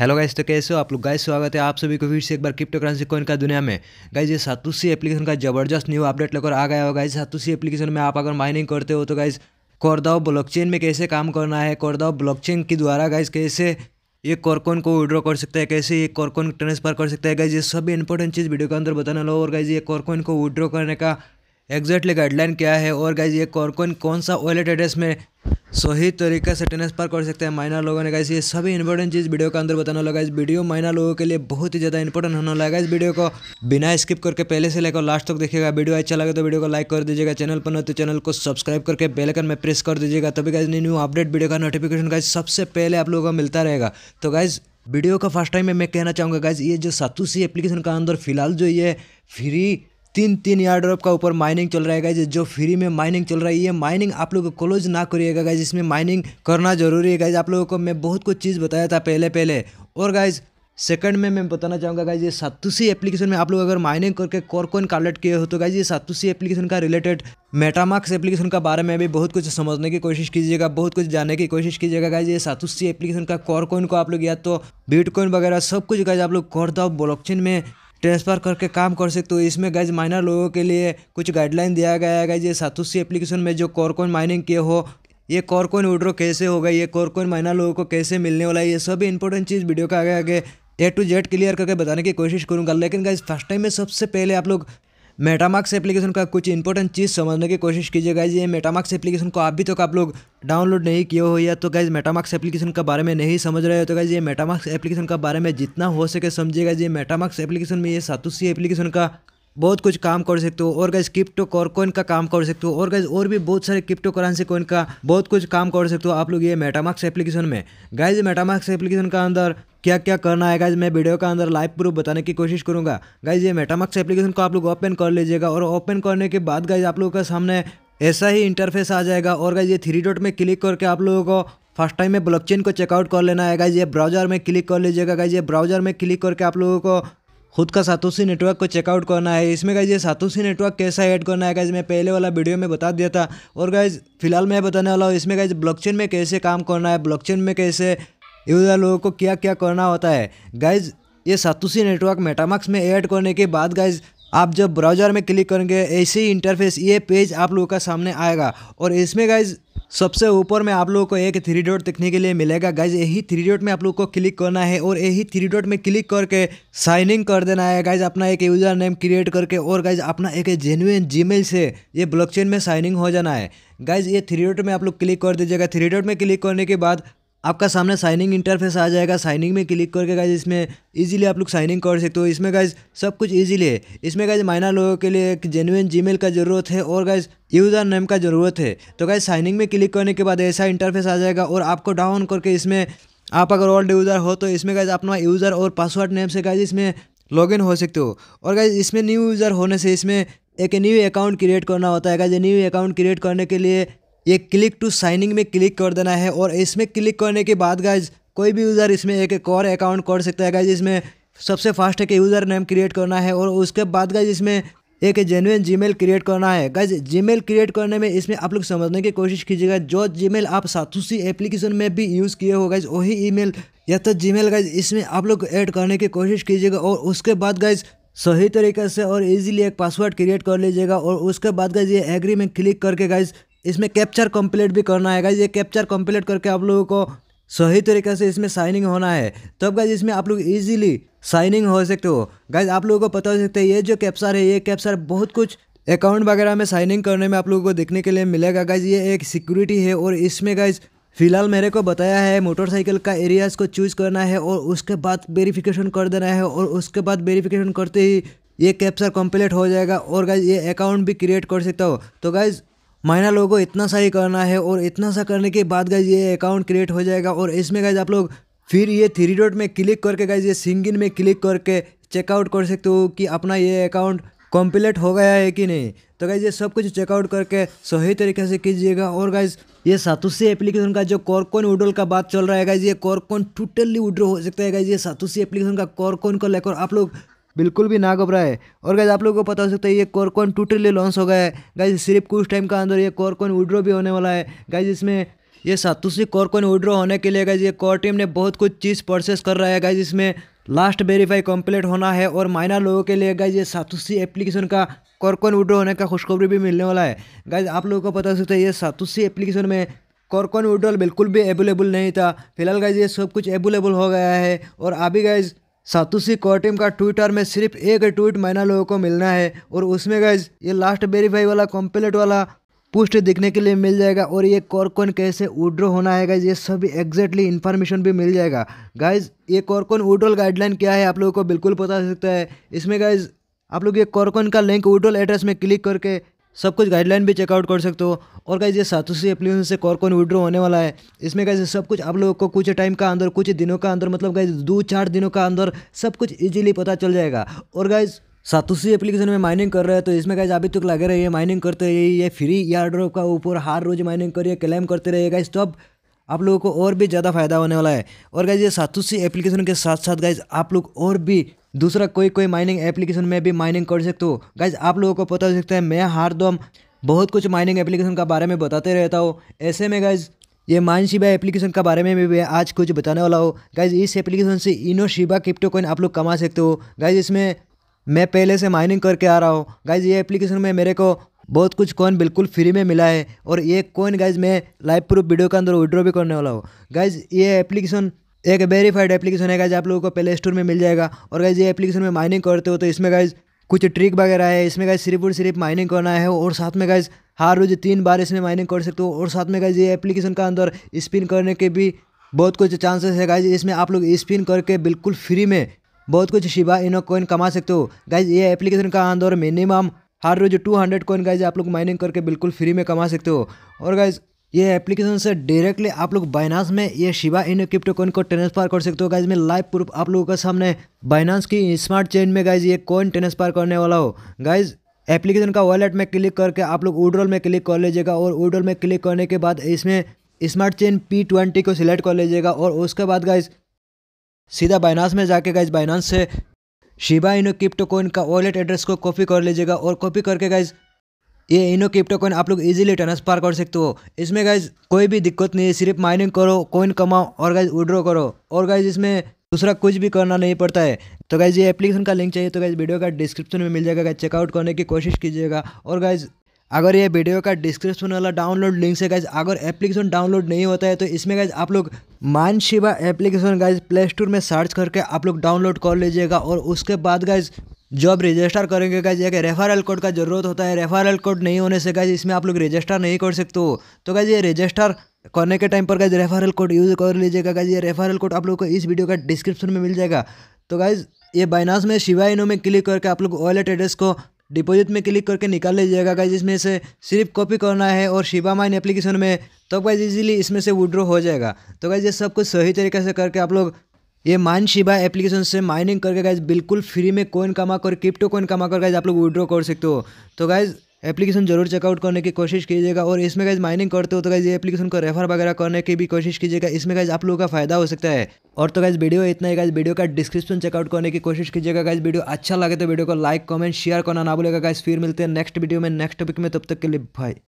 hello guys तो कैसे हो आप लोग गाइस स्वागत है आप सभी को फिर से एक बार क्रिप्टो करेंसी कॉइन का दुनिया में गाइस ये सातुसी एप्लीकेशन का जबरदस्त न्यू अपडेट लेकर आ गया हो गाइस सातुसी एप्लीकेशन में आप अगर माइनिंग करते हो तो गाइस कोरदाओ ब्लॉकचेन में कैसे काम करना है कोरदाओ ब्लॉकचेन के द्वारा गाइस कैसे ये कॉर्कोन को विड्रॉ कर सकता है कैसे ये कॉर्कोन ट्रांसफर कर सकता है गाइज ये सभी इंपॉर्टेंट चीज़ वीडियो के अंदर बताने लो और गाइज ये कॉर्कोन को विड्रॉ करने का एग्जैक्टली गाइडलाइन क्या है और गाइज ये कौन कौन कौन सा वॉलेट एड्रेस में सही तरीके से ट्रांसफर कर सकते हैं माइनर लोगों ने गाइस ये सभी इंपॉर्टेंट चीज़ वीडियो के अंदर बताने लगा इस वीडियो माइना लोगों के लिए बहुत ही ज़्यादा इंपॉर्टेंट होने लगा इस वीडियो को बिना स्किप करके पहले से लेकर लास्ट तक देखिएगा वीडियो अच्छा लगे तो वीडियो को लाइक कर दीजिएगा चैनल पर न तो चैनल को सब्सक्राइब करके बेलकन में प्रेस कर दीजिएगा तभी गाइज न्यू अपडेट वीडियो का नोटिफिकेशन गाइज सबसे पहले आप लोगों को मिलता रहेगा तो गाइज वीडियो का फर्स्ट टाइम में मैं कहना चाहूँगा गाइज ये जो सातूसी सी एप्लीकेशन का अंदर फिलहाल जो ये फ्री तीन तीन यार्ड्रॉप ड्रॉप का ऊपर माइनिंग चल रहा है गाइज जो फ्री में माइनिंग चल रही है माइनिंग आप लोग क्लोज ना करिएगा गाइज इसमें माइनिंग करना जरूरी है गाइज आप लोगों को मैं बहुत कुछ चीज़ बताया था पहले पहले और गाइज सेकंड में मैं बताना चाहूँगा गाइज ये सातुसी एप्लीकेशन में आप लोग अगर माइनिंग करके कॉर्कोइन कलेक्ट किए हो तो गाइज ये सातुसी एप्लीकेशन का रिलेटेड मेटामार्क्स एप्लीकेशन का बारे में भी बहुत कुछ समझने की कोशिश कीजिएगा बहुत कुछ जानने की कोशिश कीजिएगा गाइज ये सातुसी एप्लीकेशन का कॉरकॉइन को आप लोग या तो बिटकॉइन वगैरह सब कुछ गाइज आप लोग कर दो ब्लॉकचेन में ट्रांसफ़र करके काम कर सकते हो इसमें गैज माइनर लोगों के लिए कुछ गाइडलाइन दिया गया है गैज ये सातुसी एप्लीकेशन में जो कॉरकोन माइनिंग किए हो ये कॉरकोन विड्रो कैसे होगा ये कॉरकोन माइनर लोगों को कैसे मिलने वाला है ये सभी इंपॉर्टेंट चीज़ वीडियो का आगे आगे ए टू जेड क्लियर करके बताने की कोशिश करूँगा लेकिन गाइज फर्स्ट टाइम में सबसे पहले आप लोग मेटामार्क्स एप्लीकेशन का कुछ इंपॉर्टेंट चीज़ समझने की कोशिश कीजिए गाइज ये मेटामार्क्स एप्लीकेशन को अभी तक तो आप लोग डाउनलोड नहीं किए हो या तो गाइज मेटामार्क्स एप्लीकेशन के बारे में नहीं समझ रहे हो तो गाइज ये मेटामार्क्स एप्लीकेशन के बारे में जितना हो सके समझिएगा जी मेटामार्क्स एप्लीकेशन में ये सातुसी एप्लीकेशन का बहुत कुछ काम कर सकते हो और गैस क्रिप्टो कॉर कोइन का काम कर सकते हो और गैस और भी बहुत सारे क्रिप्टो करेंसी कोइन का बहुत कुछ काम कर सकते हो आप लोग ये मेटामार्क्स एप्लीकेशन में गैज मेटामार्क्स एप्लीकेशन का अंदर क्या क्या करना है गाइज मैं वीडियो का अंदर लाइव प्रूफ बताने की कोशिश करूंगा गाइज ये मेटामार्क्स एप्लीकेशन को आप लोग ओपन कर लीजिएगा और ओपन करने के बाद गाइज आप लोगों का सामने ऐसा ही इंटरफेस आ जाएगा और गाइज ये थ्री डॉट में क्लिक करके आप लोगों को फर्स्ट टाइम में ब्लॉकचेन को चेकआउट कर लेना है गाइज ये ब्राउजर में क्लिक कर लीजिएगा गाइज ये ब्राउजर में क्लिक करके आप लोगों को खुद का सातोसी नेटवर्क को चेकआउट करना है इसमें गाइज ये सातोसी नेटवर्क कैसा ऐड करना है गाइज मैं पहले वाला वीडियो में बता दिया था और गाइज फिलहाल मैं बताने वाला हूँ इसमें गाइज ब्लॉकचेन में कैसे काम करना है ब्लॉकचेन में कैसे यूज़र लोगों को क्या क्या करना होता है गाइज ये सातोसी नेटवर्क मेटामार्क्स में ऐड करने के बाद गाइज आप जब ब्राउज़र में क्लिक करेंगे ऐसे ही इंटरफेस ये पेज आप लोगों का सामने आएगा और इसमें गाइज सबसे ऊपर में आप लोगों को एक थ्री डॉट देखने के लिए मिलेगा गाइज यही थ्री डॉट में आप लोग को क्लिक करना है और यही थ्री डॉट में क्लिक करके साइन इन कर देना है गाइज अपना एक यूज़र नेम क्रिएट करके और गाइज अपना एक जेन्यून जीमेल से ये ब्लॉकचेन में साइनिंग हो जाना है गाइज ये थ्री डॉट में आप लोग क्लिक कर दीजिएगा थ्री डॉट में क्लिक करने के बाद आपका सामने साइनिंग इंटरफेस आ जाएगा साइनिंग में क्लिक करके गाइज इसमें इजीली आप लोग साइनिंग कर सकते हो इसमें गाइज सब कुछ इजीली है इसमें गाइज माइनर लोगों के लिए एक जेनुइन जीमेल का ज़रूरत है और गाइज यूज़र नेम का ज़रूरत है तो गाइज साइनिंग में क्लिक करने के बाद ऐसा इंटरफेस आ जाएगा और आपको डाउन करके इसमें आप अगर ओल्ड यूज़र हो तो इसमें गाइज अपना यूज़र और पासवर्ड नेम से गाइज इसमें लॉग हो सकते हो और गाइज इसमें न्यू यूज़र होने से इसमें एक न्यू अकाउंट क्रिएट करना होता है गाइज न्यू अकाउंट क्रिएट करने के लिए ये क्लिक टू साइनिंग में क्लिक कर देना है और इसमें क्लिक करने के बाद गाइज कोई भी यूज़र इसमें एक एक और अकाउंट कर सकता है गाइज इसमें सबसे फास्ट है कि यूज़र नेम क्रिएट करना है और उसके बाद गाइज इसमें एक जी मेल क्रिएट करना है गाइज मेल क्रिएट करने में इसमें आप लोग समझने की कोशिश कीजिएगा जो मेल आप सातुसी एप्लीकेशन में भी यूज़ किए हो गाइज वही मेल या तो मेल गाइज इसमें आप लोग ऐड करने की कोशिश कीजिएगा और उसके बाद गाइज सही तरीके से और इजीली एक पासवर्ड क्रिएट कर लीजिएगा और उसके बाद गाइज ये एग्री में क्लिक करके गाइज इसमें कैप्चर कंप्लीट भी करना है गाइज़ ये कैप्चर कंप्लीट करके आप लोगों को सही तरीके से इसमें साइनिंग होना है तब तो गाइज इसमें आप लोग इजीली साइनिंग हो सकते हो गाइज आप लोगों को पता हो सकता है ये जो कैप्चर है ये कैप्चर बहुत कुछ अकाउंट वगैरह में साइनिंग करने में आप लोगों को देखने के लिए मिलेगा गाइज ये एक सिक्योरिटी है और इसमें गाइज फिलहाल मेरे को बताया है मोटरसाइकिल का एरियाज को चूज करना है और उसके बाद वेरिफिकेशन कर देना है और उसके बाद वेरिफिकेशन करते ही ये कैप्चर कंप्लीट हो जाएगा और गाइज ये अकाउंट भी क्रिएट कर सकता हो तो गाइज़ मायना लोगों को इतना सा ही करना है और इतना सा करने के बाद गाइज ये अकाउंट क्रिएट हो जाएगा और इसमें गाइज आप लोग फिर ये थ्री डॉट में क्लिक करके गाइज ये इन में क्लिक करके चेकआउट कर सकते हो कि अपना ये अकाउंट कॉम्प्लीट हो गया है कि नहीं तो गाइज ये सब कुछ चेकआउट करके सही तरीके से कीजिएगा और गाइज ये सातुसी एप्लीकेशन का जो कॉरकॉन उडोल का बात चल रहा है गाइज ये कॉर्कोन टोटली उड्रो हो सकता है गाइज ये सातुसी एप्लीकेशन का कॉरकॉन को लेकर आप लोग बिल्कुल भी ना घबराए और गाइज आप लोगों को पता हो सकता है ये कॉरकॉन टू लॉन्च हो गया है गाइज सिर्फ कुछ टाइम का अंदर ये कॉरकॉन विड्रो भी होने वाला है गाइज इसमें ये सातुसी कॉरकॉन विड्रो होने के लिए गाइज ये कॉर टीम ने बहुत कुछ चीज़ प्रोसेस कर रहा है गाइज इसमें लास्ट वेरीफाई कंप्लीट होना है और माइनर लोगों के लिए गाइज ये सातुसी एप्लीकेशन का कॉरकॉन विड्रो होने का खुशखबरी भी मिलने वाला है गाइज आप लोगों को पता हो सकता है ये सातुसी एप्लीकेशन में कॉरकॉन विड्रोल बिल्कुल भी अवेलेबल नहीं था फिलहाल गाइज ये सब कुछ अवेलेबल हो गया है और अभी गाइज सातुसी कोटिम का ट्विटर में सिर्फ एक ट्वीट महीना लोगों को मिलना है और उसमें गाइज ये लास्ट वेरीफाई वाला कॉम्प्लीट वाला पोस्ट दिखने के लिए मिल जाएगा और ये कॉर्कॉन कैसे उड्रो होना है गाइज ये सभी एग्जैक्टली इन्फॉर्मेशन भी मिल जाएगा गाइज ये कॉर्कॉन उड्रोल गाइडलाइन क्या है आप लोगों को बिल्कुल पता सकता है इसमें गाइज आप लोग ये कॉर्कॉन का लिंक उड्रोल एड्रेस में क्लिक करके सब कुछ गाइडलाइन भी चेकआउट कर सकते हो और कहीं ये सातुसी एप्लीकेशन से कौन कौन विड्रॉ होने वाला है इसमें कहीं सब कुछ आप लोगों को कुछ टाइम का अंदर कुछ दिनों का अंदर मतलब गाइज दो चार दिनों का अंदर सब कुछ इजीली पता चल जाएगा और गाइज सातुसी एप्लीकेशन में माइनिंग कर रहे हैं तो इसमें गाइज अभी तक लगे रहिए माइनिंग करते रहिए ये फ्री यार ड्रॉप का ऊपर हर रोज माइनिंग करिए क्लेम करते रहिए गाइज तो अब आप लोगों को और भी ज़्यादा फायदा होने वाला है और गाइज ये सातुसी एप्लीकेशन के साथ साथ गाइज आप लोग और भी दूसरा कोई कोई माइनिंग एप्लीकेशन में भी माइनिंग कर सकते हो गाइज आप लोगों को पता हो सकता है मैं हार दम तो बहुत कुछ माइनिंग एप्लीकेशन का बारे में बताते रहता हूँ ऐसे में गाइज ये माइन शिबा एप्लीकेशन के बारे में भी मैं आज कुछ बताने वाला हूँ गाइज इस एप्लीकेशन से इनो शिबा क्रिप्टो कॉइन आप लोग कमा सकते हो गाइज इसमें मैं पहले से माइनिंग करके आ रहा हूँ गाइज ये एप्लीकेशन में मेरे को बहुत कुछ कॉइन बिल्कुल फ्री में मिला है और ये कॉइन गाइज मैं लाइव प्रूफ वीडियो के अंदर विड्रॉ भी करने वाला हूँ गाइज ये एप्लीकेशन एक वेरीफाइड एप्लीकेशन है गाइज आप लोगों को प्ले स्टोर में मिल जाएगा और गाइज ये एप्लीकेशन में माइनिंग करते हो तो इसमें गाइज कुछ ट्रिक वगैरह है इसमें गाइज सिर्फ और सिर्फ माइनिंग करना है और साथ में गाइज हर रोज तीन बार इसमें माइनिंग कर सकते हो और साथ में गाइज ये एप्लीकेशन का अंदर स्पिन करने के भी बहुत कुछ चांसेस है गाइज इसमें आप लोग स्पिन करके बिल्कुल फ्री में बहुत कुछ शिवा इनो कॉइन कमा सकते हो गाइज ये एप्लीकेशन का अंदर मिनिमम हर रोज टू हंड्रेड कॉइन गाइज आप लोग माइनिंग करके बिल्कुल फ्री में कमा सकते हो और गाइज ये एप्लीकेशन से डायरेक्टली आप लोग बाइनास में ये शिवा इन क्रिप्टो कॉइन को ट्रांसफर कर सकते हो गाइज में लाइव प्रूफ आप लोगों के सामने बाइनास की स्मार्ट चेन में गाइज ये कॉइन ट्रांसफर करने वाला हो गाइज एप्लीकेशन का वॉलेट में क्लिक करके आप लोग उड्रोल में क्लिक कर लीजिएगा और उड्रोल में क्लिक करने के बाद इसमें स्मार्ट चेन पी ट्वेंटी को सिलेक्ट कर लीजिएगा और उसके बाद गाइज सीधा बाइनास में जाके गाइज बाइनास से शिवा इन क्रिप्टो कॉइन का वॉलेट एड्रेस को कॉपी कर लीजिएगा और कॉपी करके गाइज ये इनो क्रिप्टो कॉइन आप लोग इजीली ट्रांसफर कर सकते हो इसमें गाइज कोई भी दिक्कत नहीं है सिर्फ माइनिंग करो कॉइन कमाओ और गाइज विड्रॉ करो और गाइज इसमें दूसरा कुछ भी करना नहीं पड़ता है तो गाइज ये एप्लीकेशन का लिंक चाहिए तो गाइज वीडियो का डिस्क्रिप्शन में मिल जाएगा गाइज चेकआउट करने की कोशिश कीजिएगा और गाइज अगर ये वीडियो का डिस्क्रिप्शन वाला डाउनलोड लिंक से गाइज अगर एप्लीकेशन डाउनलोड नहीं होता है तो इसमें गाइज आप लोग mine Shiba application guys play store में सर्च करके आप लोग डाउनलोड कर लीजिएगा और उसके बाद गाइज जो आप रजिस्टर करेंगे गाइज एक रेफरल कोड का जरूरत होता है रेफरल कोड नहीं होने से गाइज इसमें आप लोग रजिस्टर नहीं कर सकते हो तो गाइज ये रजिस्टर करने के टाइम पर गाइज रेफरल कोड यूज़ कर लीजिएगा गाइज ये रेफरल कोड आप लोग को इस वीडियो का डिस्क्रिप्शन में मिल जाएगा तो गाइज ये बाइनास में शिवा इनो में क्लिक करके आप लोग वॉलेट एड्रेस को डिपोजिट में क्लिक करके निकाल लीजिएगा गाइज इसमें से सिर्फ कॉपी करना है और शिवा माइन एप्लीकेशन में तो गाइज इजीली इसमें से विड्रॉ हो जाएगा तो गाइज ये सब कुछ सही तरीके से करके आप लोग ये माइन शिबा एप्लीकेशन से माइनिंग करके गाइज बिल्कुल फ्री में कोइन कमा कर क्रिप्टो कोइन कमा कर गाइज आप लोग विड्रॉ कर सकते हो तो गाइज एप्लीकेशन जरूर चेकआउट करने की कोशिश कीजिएगा और इसमें गाइज माइनिंग करते हो तो गाइज ये एप्लीकेशन को रेफर वगैरह करने की भी कोशिश कीजिएगा इसमें गाइज आप लोगों का फायदा हो सकता है और तो गाइज वीडियो इतना ही गाइज वीडियो का डिस्क्रिप्शन चेकआउट करने की कोशिश कीजिएगा गाइज वीडियो अच्छा लगे तो वीडियो को लाइक कमेंट शेयर करना ना बोलेगा गाइज फिर मिलते हैं नेक्स्ट वीडियो में नेक्स्ट टॉपिक में तब तक के लिए भाई